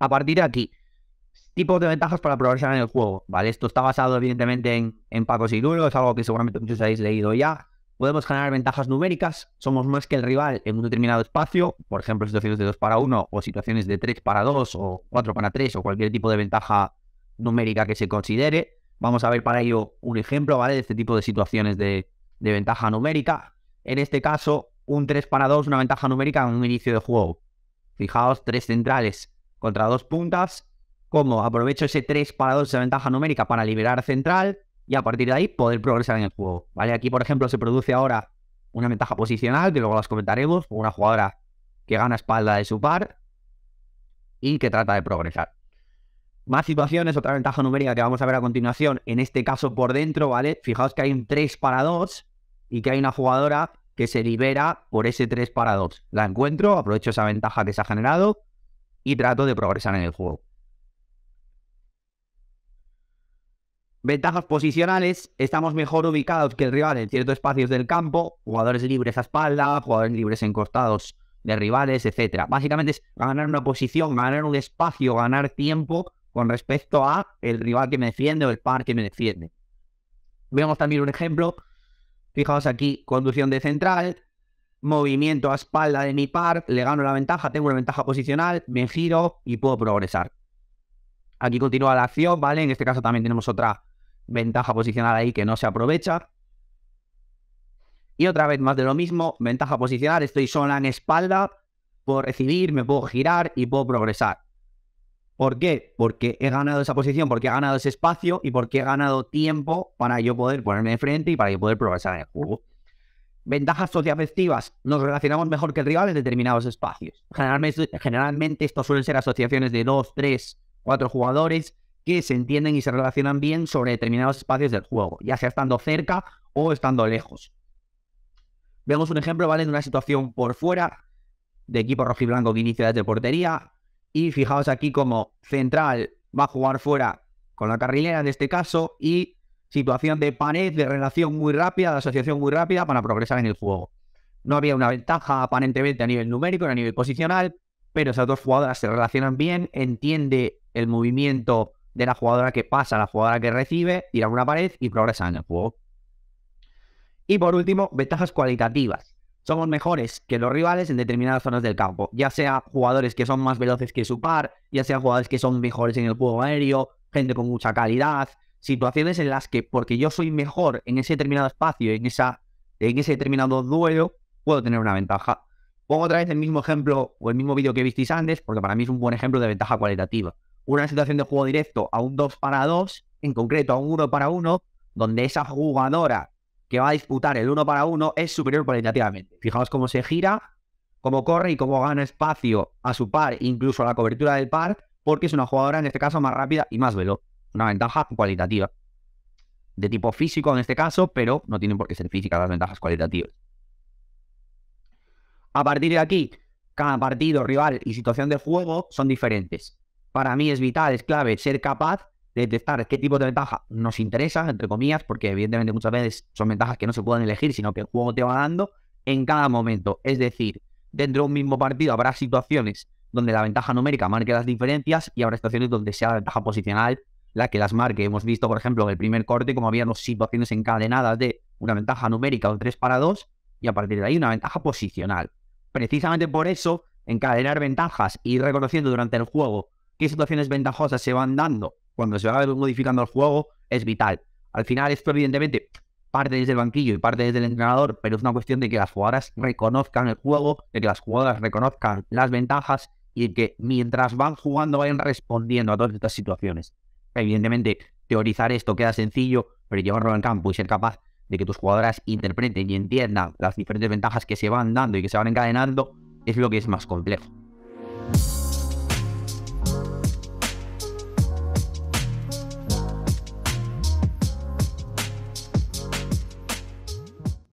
A partir de aquí, tipos de ventajas para progresar en el juego, ¿vale? Esto está basado evidentemente en, en y y es algo que seguramente muchos habéis leído ya. Podemos generar ventajas numéricas, somos más que el rival en un determinado espacio, por ejemplo, situaciones de 2 para 1 o situaciones de 3 para 2 o 4 para 3 o cualquier tipo de ventaja numérica que se considere. Vamos a ver para ello un ejemplo, ¿vale? De este tipo de situaciones de, de ventaja numérica. En este caso, un 3 para 2, una ventaja numérica en un inicio de juego. Fijaos, tres centrales contra dos puntas, como aprovecho ese 3 para 2 esa ventaja numérica para liberar central y a partir de ahí poder progresar en el juego. ¿vale? Aquí, por ejemplo, se produce ahora una ventaja posicional, que luego las comentaremos, una jugadora que gana espalda de su par y que trata de progresar. Más situaciones, otra ventaja numérica que vamos a ver a continuación, en este caso por dentro, ¿vale? Fijaos que hay un 3 para 2 y que hay una jugadora que se libera por ese 3 para 2. La encuentro, aprovecho esa ventaja que se ha generado y trato de progresar en el juego. Ventajas posicionales, estamos mejor ubicados que el rival en ciertos espacios del campo, jugadores libres a espalda, jugadores libres encostados de rivales, etc. Básicamente es ganar una posición, ganar un espacio, ganar tiempo con respecto a el rival que me defiende o el par que me defiende. Vemos también un ejemplo, fijaos aquí, conducción de central, movimiento a espalda de mi par, le gano la ventaja, tengo una ventaja posicional, me giro y puedo progresar. Aquí continúa la acción, ¿vale? En este caso también tenemos otra ventaja posicional ahí que no se aprovecha. Y otra vez más de lo mismo, ventaja posicional, estoy sola en espalda, puedo recibir, me puedo girar y puedo progresar. ¿Por qué? Porque he ganado esa posición, porque he ganado ese espacio y porque he ganado tiempo para yo poder ponerme enfrente y para yo poder progresar en el juego. Ventajas socioafectivas. Nos relacionamos mejor que el rival en determinados espacios. Generalmente, esto estos suelen ser asociaciones de dos, tres, cuatro jugadores que se entienden y se relacionan bien sobre determinados espacios del juego, ya sea estando cerca o estando lejos. Vemos un ejemplo, ¿vale? De una situación por fuera de equipo rojiblanco que inicia desde portería. Y fijaos aquí como central va a jugar fuera con la carrilera en este caso y situación de pared, de relación muy rápida, de asociación muy rápida para progresar en el juego. No había una ventaja aparentemente a nivel numérico ni a nivel posicional, pero esas dos jugadoras se relacionan bien, entiende el movimiento de la jugadora que pasa, la jugadora que recibe, tira una pared y progresa en el juego. Y por último, ventajas cualitativas. Somos mejores que los rivales en determinadas zonas del campo, ya sea jugadores que son más veloces que su par, ya sea jugadores que son mejores en el juego aéreo, gente con mucha calidad, situaciones en las que porque yo soy mejor en ese determinado espacio, en, esa, en ese determinado duelo, puedo tener una ventaja. Pongo otra vez el mismo ejemplo o el mismo vídeo que visteis antes, porque para mí es un buen ejemplo de ventaja cualitativa. Una situación de juego directo a un 2 para 2, en concreto a un 1 para 1, donde esa jugadora que va a disputar el 1 para 1 es superior cualitativamente. Fijaos cómo se gira, cómo corre y cómo gana espacio a su par, incluso a la cobertura del par, porque es una jugadora en este caso más rápida y más veloz una ventaja cualitativa. De tipo físico en este caso, pero no tienen por qué ser físicas las ventajas cualitativas. A partir de aquí, cada partido, rival y situación de juego son diferentes. Para mí es vital, es clave ser capaz de detectar qué tipo de ventaja nos interesa, entre comillas, porque evidentemente muchas veces son ventajas que no se pueden elegir, sino que el juego te va dando en cada momento. Es decir, dentro de un mismo partido habrá situaciones donde la ventaja numérica marque las diferencias y habrá situaciones donde sea la ventaja posicional la que las marque. Hemos visto, por ejemplo, en el primer corte como había dos situaciones encadenadas de una ventaja numérica o 3 para 2 y a partir de ahí una ventaja posicional. Precisamente por eso, encadenar ventajas y ir reconociendo durante el juego qué situaciones ventajosas se van dando cuando se va modificando el juego es vital. Al final esto evidentemente parte desde el banquillo y parte desde el entrenador, pero es una cuestión de que las jugadoras reconozcan el juego, de que las jugadoras reconozcan las ventajas y que mientras van jugando vayan respondiendo a todas estas situaciones. Evidentemente, teorizar esto queda sencillo, pero llevarlo al campo y ser capaz de que tus jugadoras interpreten y entiendan las diferentes ventajas que se van dando y que se van encadenando es lo que es más complejo.